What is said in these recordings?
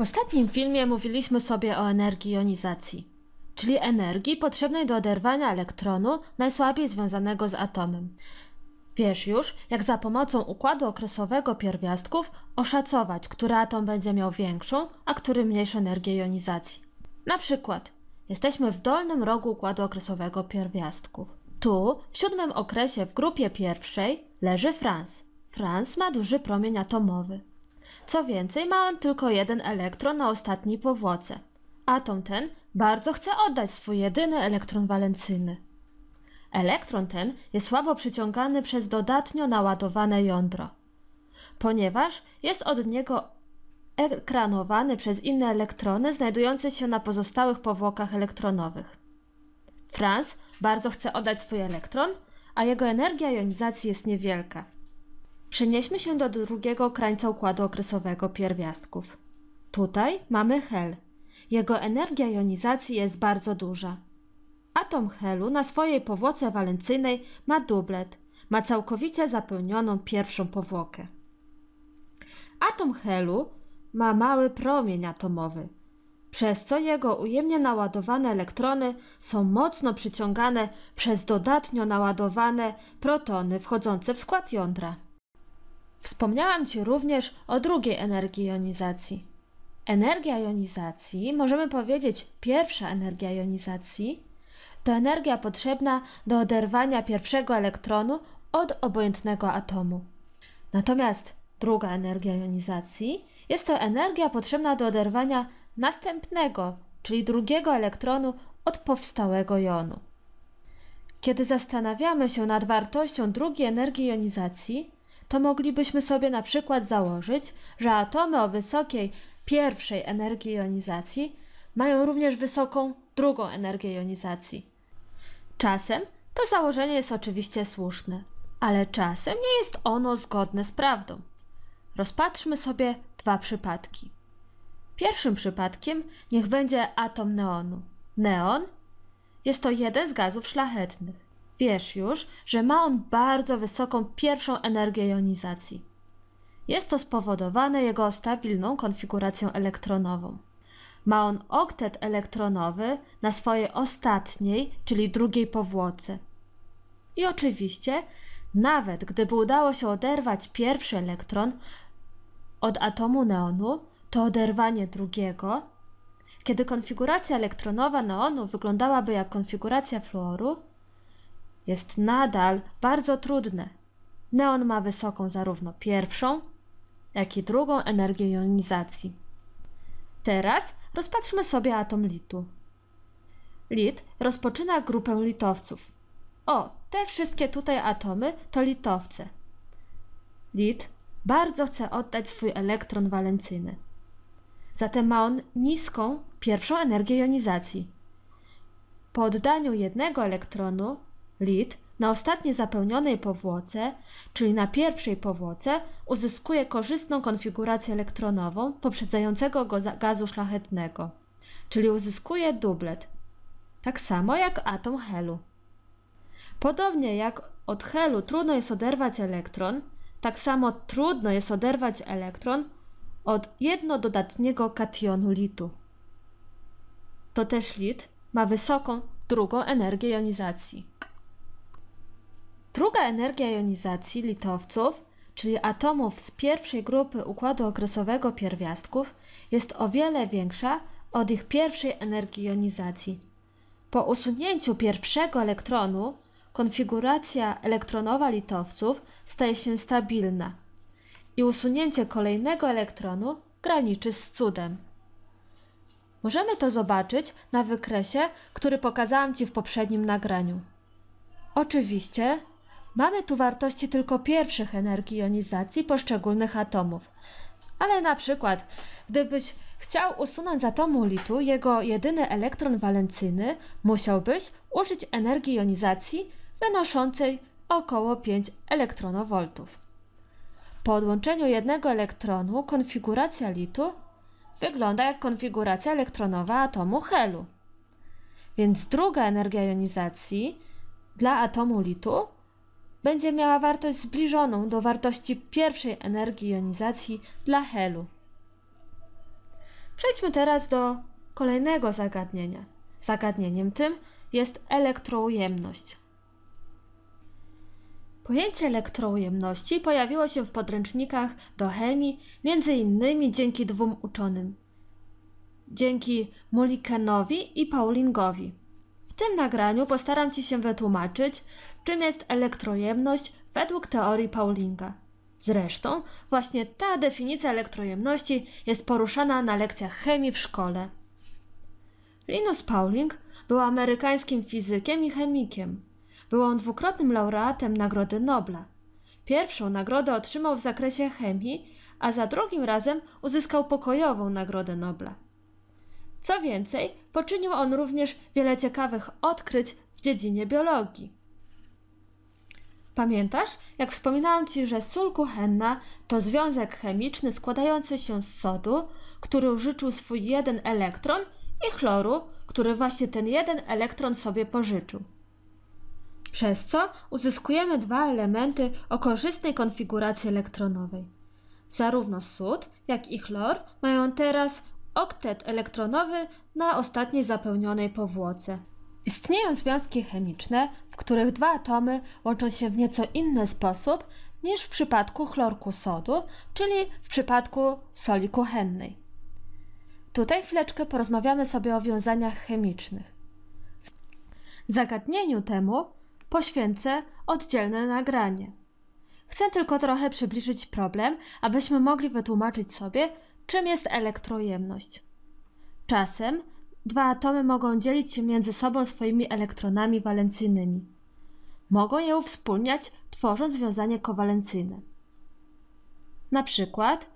W ostatnim filmie mówiliśmy sobie o energii jonizacji, czyli energii potrzebnej do oderwania elektronu najsłabiej związanego z atomem. Wiesz już, jak za pomocą układu okresowego pierwiastków oszacować, który atom będzie miał większą, a który mniejszą energię jonizacji. Na przykład, jesteśmy w dolnym rogu układu okresowego pierwiastków. Tu, w siódmym okresie w grupie pierwszej, leży Franz. Franz ma duży promień atomowy. Co więcej, on tylko jeden elektron na ostatniej powłoce. Atom ten bardzo chce oddać swój jedyny elektron walencyjny. Elektron ten jest słabo przyciągany przez dodatnio naładowane jądro. Ponieważ jest od niego ekranowany przez inne elektrony znajdujące się na pozostałych powłokach elektronowych. Franz bardzo chce oddać swój elektron, a jego energia jonizacji jest niewielka. Przenieśmy się do drugiego krańca układu okresowego pierwiastków. Tutaj mamy hel. Jego energia jonizacji jest bardzo duża. Atom helu na swojej powłoce walencyjnej ma dublet. Ma całkowicie zapełnioną pierwszą powłokę. Atom helu ma mały promień atomowy, przez co jego ujemnie naładowane elektrony są mocno przyciągane przez dodatnio naładowane protony wchodzące w skład jądra. Wspomniałam Ci również o drugiej energii jonizacji. Energia jonizacji, możemy powiedzieć pierwsza energia jonizacji, to energia potrzebna do oderwania pierwszego elektronu od obojętnego atomu. Natomiast druga energia jonizacji jest to energia potrzebna do oderwania następnego, czyli drugiego elektronu od powstałego jonu. Kiedy zastanawiamy się nad wartością drugiej energii jonizacji, to moglibyśmy sobie na przykład założyć, że atomy o wysokiej pierwszej energii jonizacji mają również wysoką drugą energię jonizacji. Czasem to założenie jest oczywiście słuszne, ale czasem nie jest ono zgodne z prawdą. Rozpatrzmy sobie dwa przypadki. Pierwszym przypadkiem niech będzie atom neonu. Neon jest to jeden z gazów szlachetnych wiesz już, że ma on bardzo wysoką pierwszą energię jonizacji. Jest to spowodowane jego stabilną konfiguracją elektronową. Ma on oktet elektronowy na swojej ostatniej, czyli drugiej powłoce. I oczywiście, nawet gdyby udało się oderwać pierwszy elektron od atomu neonu, to oderwanie drugiego, kiedy konfiguracja elektronowa neonu wyglądałaby jak konfiguracja fluoru, jest nadal bardzo trudne. Neon ma wysoką zarówno pierwszą, jak i drugą energię jonizacji. Teraz rozpatrzmy sobie atom litu. Lit rozpoczyna grupę litowców. O, te wszystkie tutaj atomy to litowce. Lit bardzo chce oddać swój elektron walencyjny. Zatem ma on niską pierwszą energię jonizacji. Po oddaniu jednego elektronu Lid na ostatniej zapełnionej powłoce, czyli na pierwszej powłoce, uzyskuje korzystną konfigurację elektronową poprzedzającego go gazu szlachetnego, czyli uzyskuje dublet, tak samo jak atom helu. Podobnie jak od helu trudno jest oderwać elektron, tak samo trudno jest oderwać elektron od jednododatniego kationu litu. To też lit ma wysoką drugą energię jonizacji. Druga energia jonizacji litowców, czyli atomów z pierwszej grupy układu okresowego pierwiastków, jest o wiele większa od ich pierwszej energii jonizacji. Po usunięciu pierwszego elektronu konfiguracja elektronowa litowców staje się stabilna i usunięcie kolejnego elektronu graniczy z cudem. Możemy to zobaczyć na wykresie, który pokazałam Ci w poprzednim nagraniu. Oczywiście Mamy tu wartości tylko pierwszych energii jonizacji poszczególnych atomów. Ale na przykład, gdybyś chciał usunąć z atomu litu jego jedyny elektron walencyjny, musiałbyś użyć energii jonizacji wynoszącej około 5 elektronowoltów. Po odłączeniu jednego elektronu konfiguracja litu wygląda jak konfiguracja elektronowa atomu helu. Więc druga energia jonizacji dla atomu litu będzie miała wartość zbliżoną do wartości pierwszej energii jonizacji dla helu. Przejdźmy teraz do kolejnego zagadnienia. Zagadnieniem tym jest elektroujemność. Pojęcie elektroujemności pojawiło się w podręcznikach do chemii między innymi dzięki dwóm uczonym. Dzięki Mullikenowi i Paulingowi. W tym nagraniu postaram Ci się wytłumaczyć, czym jest elektrojemność według teorii Paulinga. Zresztą właśnie ta definicja elektrojemności jest poruszana na lekcjach chemii w szkole. Linus Pauling był amerykańskim fizykiem i chemikiem. Był on dwukrotnym laureatem Nagrody Nobla. Pierwszą nagrodę otrzymał w zakresie chemii, a za drugim razem uzyskał pokojową Nagrodę Nobla. Co więcej, poczynił on również wiele ciekawych odkryć w dziedzinie biologii. Pamiętasz, jak wspominałam ci, że sól kuchenna to związek chemiczny składający się z sodu, który użyczył swój jeden elektron, i chloru, który właśnie ten jeden elektron sobie pożyczył. Przez co uzyskujemy dwa elementy o korzystnej konfiguracji elektronowej. Zarówno sód, jak i chlor mają teraz oktet elektronowy na ostatniej zapełnionej powłoce. Istnieją związki chemiczne, w których dwa atomy łączą się w nieco inny sposób niż w przypadku chlorku sodu, czyli w przypadku soli kuchennej. Tutaj chwileczkę porozmawiamy sobie o wiązaniach chemicznych. Zagadnieniu temu poświęcę oddzielne nagranie. Chcę tylko trochę przybliżyć problem, abyśmy mogli wytłumaczyć sobie, Czym jest elektrojemność? Czasem dwa atomy mogą dzielić się między sobą swoimi elektronami walencyjnymi. Mogą je uwspólniać, tworząc związanie kowalencyjne. Na przykład,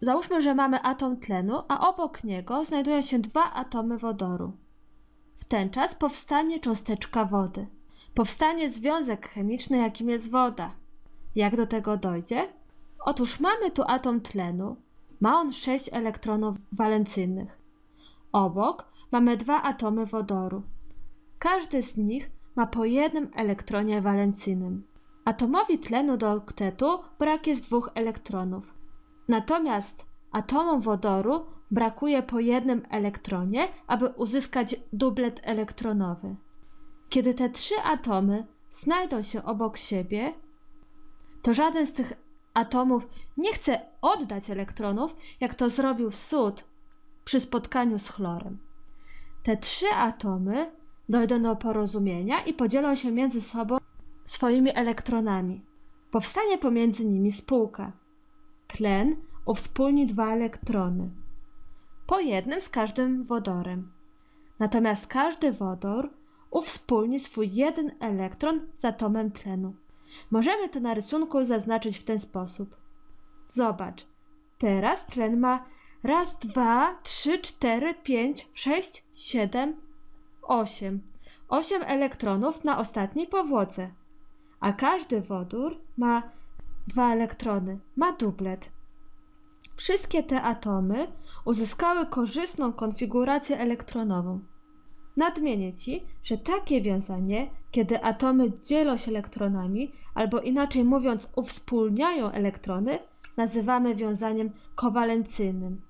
załóżmy, że mamy atom tlenu, a obok niego znajdują się dwa atomy wodoru. W ten czas powstanie cząsteczka wody. Powstanie związek chemiczny, jakim jest woda. Jak do tego dojdzie? Otóż mamy tu atom tlenu. Ma on 6 elektronów walencyjnych. Obok mamy dwa atomy wodoru. Każdy z nich ma po jednym elektronie walencyjnym. Atomowi tlenu do oktetu brak jest dwóch elektronów. Natomiast atomom wodoru brakuje po jednym elektronie, aby uzyskać dublet elektronowy. Kiedy te trzy atomy znajdą się obok siebie, to żaden z tych atomów nie chce oddać elektronów, jak to zrobił sód przy spotkaniu z chlorem. Te trzy atomy dojdą do porozumienia i podzielą się między sobą swoimi elektronami. Powstanie pomiędzy nimi spółka. Tlen uwspólni dwa elektrony, po jednym z każdym wodorem. Natomiast każdy wodor uwspólni swój jeden elektron z atomem tlenu. Możemy to na rysunku zaznaczyć w ten sposób. Zobacz. Teraz tren ma raz, dwa, trzy, cztery, pięć, sześć, siedem, osiem. Osiem elektronów na ostatniej powłoce. A każdy wodór ma dwa elektrony, ma dublet. Wszystkie te atomy uzyskały korzystną konfigurację elektronową. Nadmienię Ci, że takie wiązanie, kiedy atomy dzielą się elektronami, albo inaczej mówiąc uwspólniają elektrony, nazywamy wiązaniem kowalencyjnym.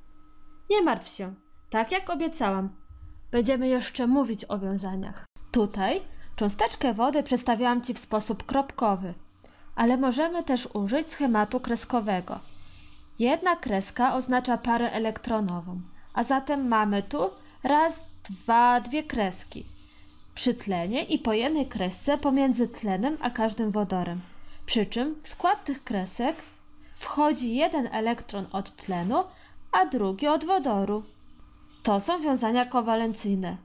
Nie martw się, tak jak obiecałam, będziemy jeszcze mówić o wiązaniach. Tutaj cząsteczkę wody przedstawiałam Ci w sposób kropkowy, ale możemy też użyć schematu kreskowego. Jedna kreska oznacza parę elektronową, a zatem mamy tu raz, dwa, dwie kreski przytlenie i po jednej kresce pomiędzy tlenem a każdym wodorem. Przy czym w skład tych kresek wchodzi jeden elektron od tlenu, a drugi od wodoru. To są wiązania kowalencyjne.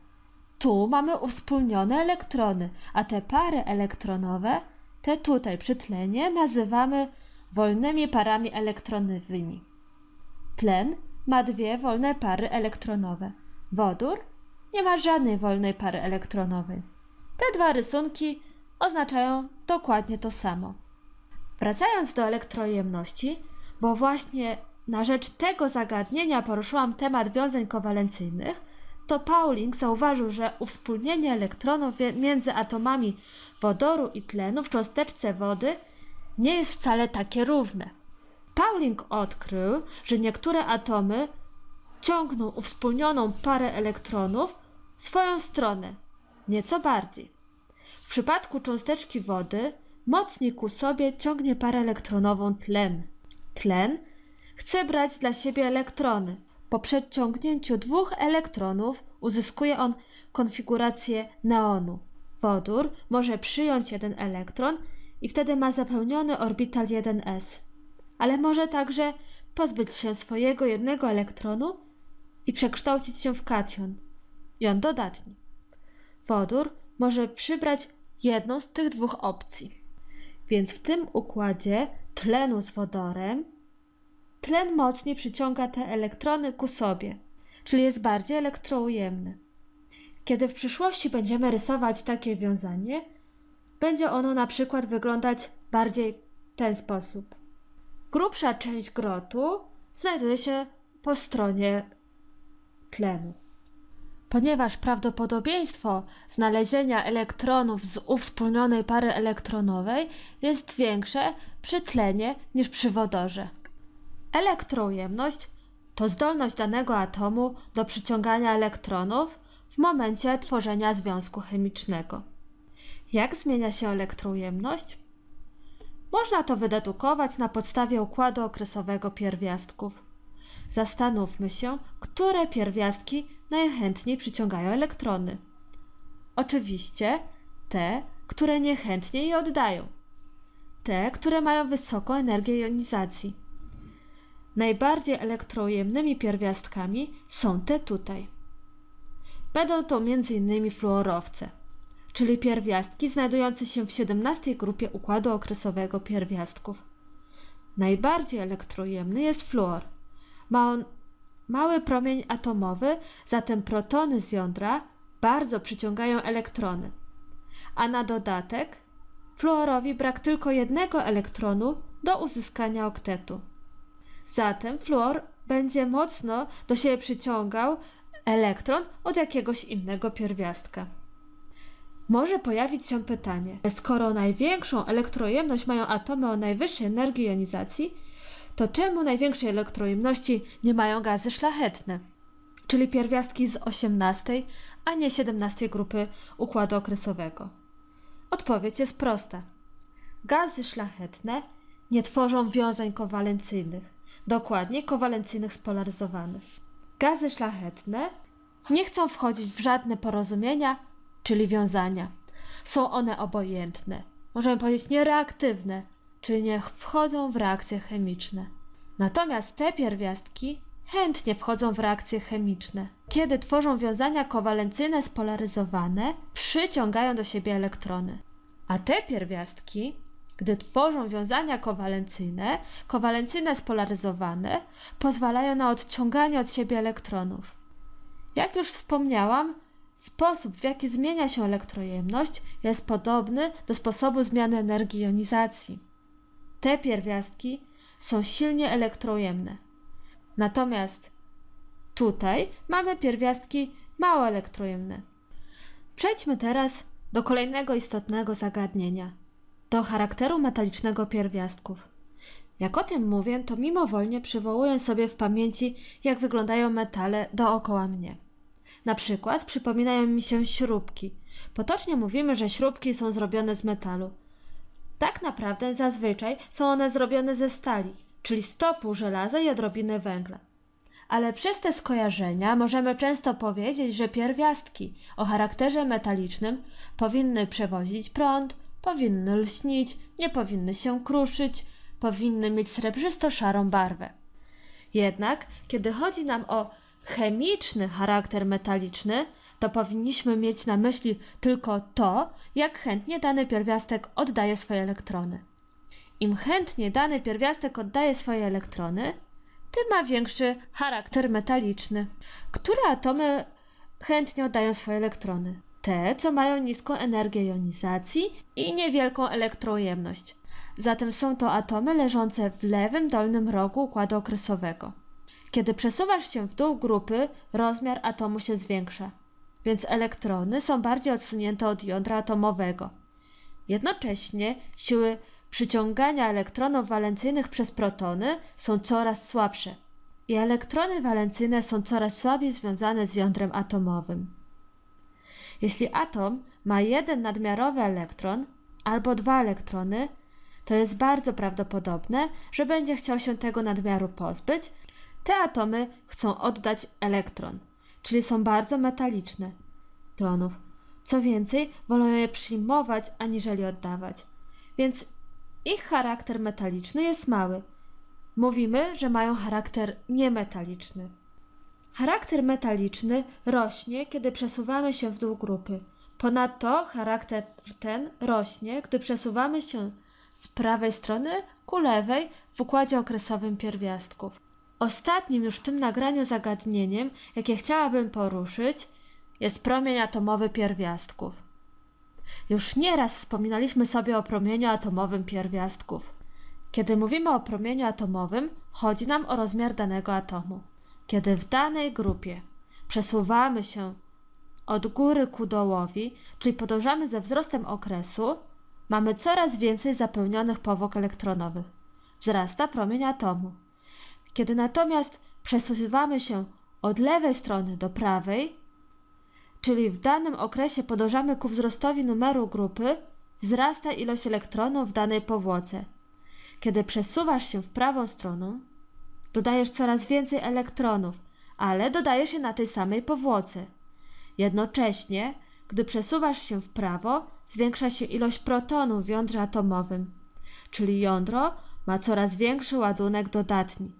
Tu mamy uwspólnione elektrony, a te pary elektronowe, te tutaj przy tlenie, nazywamy wolnymi parami elektronowymi. Tlen ma dwie wolne pary elektronowe. Wodór nie ma żadnej wolnej pary elektronowej. Te dwa rysunki oznaczają dokładnie to samo. Wracając do elektrojemności, bo właśnie na rzecz tego zagadnienia poruszyłam temat wiązań kowalencyjnych, to Pauling zauważył, że uwspólnienie elektronów między atomami wodoru i tlenu w cząsteczce wody nie jest wcale takie równe. Pauling odkrył, że niektóre atomy ciągną uwspólnioną parę elektronów swoją stronę, nieco bardziej. W przypadku cząsteczki wody mocniej ku sobie ciągnie parę elektronową tlen. Tlen chce brać dla siebie elektrony. Po przeciągnięciu dwóch elektronów uzyskuje on konfigurację neonu. Wodór może przyjąć jeden elektron i wtedy ma zapełniony orbital 1s, ale może także pozbyć się swojego jednego elektronu i przekształcić się w kation on dodatni. Wodór może przybrać jedną z tych dwóch opcji. Więc w tym układzie tlenu z wodorem tlen mocniej przyciąga te elektrony ku sobie, czyli jest bardziej elektroujemny. Kiedy w przyszłości będziemy rysować takie wiązanie, będzie ono na przykład wyglądać bardziej w ten sposób. Grubsza część grotu znajduje się po stronie tlenu ponieważ prawdopodobieństwo znalezienia elektronów z uwspólnionej pary elektronowej jest większe przy tlenie niż przy wodorze. Elektroujemność to zdolność danego atomu do przyciągania elektronów w momencie tworzenia związku chemicznego. Jak zmienia się elektroujemność? Można to wydedukować na podstawie układu okresowego pierwiastków. Zastanówmy się, które pierwiastki najchętniej przyciągają elektrony. Oczywiście te, które niechętnie je oddają. Te, które mają wysoką energię jonizacji. Najbardziej elektrojemnymi pierwiastkami są te tutaj. Będą to m.in. fluorowce, czyli pierwiastki znajdujące się w 17 grupie układu okresowego pierwiastków. Najbardziej elektrojemny jest fluor. Ma on Mały promień atomowy, zatem protony z jądra bardzo przyciągają elektrony. A na dodatek fluorowi brak tylko jednego elektronu do uzyskania oktetu. Zatem fluor będzie mocno do siebie przyciągał elektron od jakiegoś innego pierwiastka. Może pojawić się pytanie, skoro największą elektrojemność mają atomy o najwyższej energii jonizacji, to czemu największej elektrojemności nie mają gazy szlachetne, czyli pierwiastki z 18, a nie 17 grupy układu okresowego? Odpowiedź jest prosta. Gazy szlachetne nie tworzą wiązań kowalencyjnych, dokładnie kowalencyjnych spolaryzowanych. Gazy szlachetne nie chcą wchodzić w żadne porozumienia, czyli wiązania. Są one obojętne, możemy powiedzieć niereaktywne czy nie wchodzą w reakcje chemiczne. Natomiast te pierwiastki chętnie wchodzą w reakcje chemiczne. Kiedy tworzą wiązania kowalencyjne spolaryzowane, przyciągają do siebie elektrony. A te pierwiastki, gdy tworzą wiązania kowalencyjne, kowalencyjne spolaryzowane, pozwalają na odciąganie od siebie elektronów. Jak już wspomniałam, sposób w jaki zmienia się elektrojemność jest podobny do sposobu zmiany energii jonizacji te pierwiastki są silnie elektrojemne. Natomiast tutaj mamy pierwiastki mało elektrojemne. Przejdźmy teraz do kolejnego istotnego zagadnienia do charakteru metalicznego pierwiastków. Jak o tym mówię, to mimowolnie przywołuję sobie w pamięci, jak wyglądają metale dookoła mnie. Na przykład przypominają mi się śrubki. Potocznie mówimy, że śrubki są zrobione z metalu. Tak naprawdę zazwyczaj są one zrobione ze stali, czyli stopu żelaza i odrobiny węgla. Ale przez te skojarzenia możemy często powiedzieć, że pierwiastki o charakterze metalicznym powinny przewozić prąd, powinny lśnić, nie powinny się kruszyć, powinny mieć srebrzysto-szarą barwę. Jednak, kiedy chodzi nam o chemiczny charakter metaliczny, to powinniśmy mieć na myśli tylko to, jak chętnie dany pierwiastek oddaje swoje elektrony. Im chętnie dany pierwiastek oddaje swoje elektrony, tym ma większy charakter metaliczny. Które atomy chętnie oddają swoje elektrony? Te, co mają niską energię jonizacji i niewielką elektrojemność. Zatem są to atomy leżące w lewym dolnym rogu układu okresowego. Kiedy przesuwasz się w dół grupy, rozmiar atomu się zwiększa więc elektrony są bardziej odsunięte od jądra atomowego. Jednocześnie siły przyciągania elektronów walencyjnych przez protony są coraz słabsze i elektrony walencyjne są coraz słabiej związane z jądrem atomowym. Jeśli atom ma jeden nadmiarowy elektron albo dwa elektrony, to jest bardzo prawdopodobne, że będzie chciał się tego nadmiaru pozbyć. Te atomy chcą oddać elektron czyli są bardzo metaliczne, tronów. Co więcej, wolą je przyjmować aniżeli oddawać. Więc ich charakter metaliczny jest mały. Mówimy, że mają charakter niemetaliczny. Charakter metaliczny rośnie, kiedy przesuwamy się w dół grupy. Ponadto charakter ten rośnie, gdy przesuwamy się z prawej strony ku lewej w układzie okresowym pierwiastków. Ostatnim już w tym nagraniu zagadnieniem, jakie chciałabym poruszyć, jest promień atomowy pierwiastków. Już nieraz wspominaliśmy sobie o promieniu atomowym pierwiastków. Kiedy mówimy o promieniu atomowym, chodzi nam o rozmiar danego atomu. Kiedy w danej grupie przesuwamy się od góry ku dołowi, czyli podążamy ze wzrostem okresu, mamy coraz więcej zapełnionych powłok elektronowych. Wzrasta promień atomu. Kiedy natomiast przesuwamy się od lewej strony do prawej, czyli w danym okresie podążamy ku wzrostowi numeru grupy, wzrasta ilość elektronów w danej powłoce. Kiedy przesuwasz się w prawą stronę, dodajesz coraz więcej elektronów, ale dodajesz je na tej samej powłoce. Jednocześnie, gdy przesuwasz się w prawo, zwiększa się ilość protonów w jądrze atomowym, czyli jądro ma coraz większy ładunek dodatni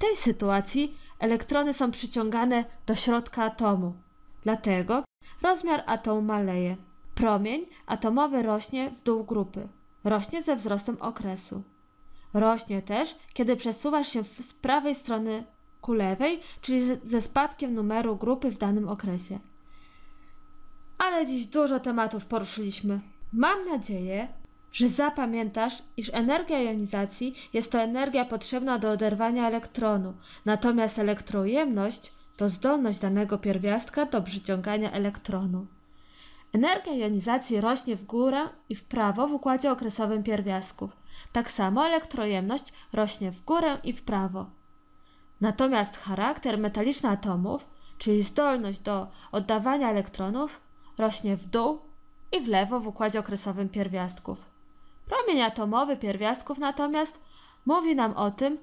tej sytuacji elektrony są przyciągane do środka atomu. Dlatego rozmiar atomu maleje. Promień atomowy rośnie w dół grupy. Rośnie ze wzrostem okresu. Rośnie też, kiedy przesuwasz się z prawej strony ku lewej, czyli ze spadkiem numeru grupy w danym okresie. Ale dziś dużo tematów poruszyliśmy. Mam nadzieję, że zapamiętasz, iż energia jonizacji jest to energia potrzebna do oderwania elektronu, natomiast elektroujemność to zdolność danego pierwiastka do przyciągania elektronu. Energia jonizacji rośnie w górę i w prawo w układzie okresowym pierwiastków. Tak samo elektrojemność rośnie w górę i w prawo. Natomiast charakter metaliczny atomów, czyli zdolność do oddawania elektronów, rośnie w dół i w lewo w układzie okresowym pierwiastków. Promień atomowy pierwiastków natomiast mówi nam o tym,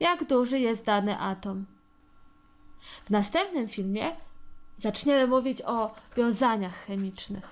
jak duży jest dany atom. W następnym filmie zaczniemy mówić o wiązaniach chemicznych.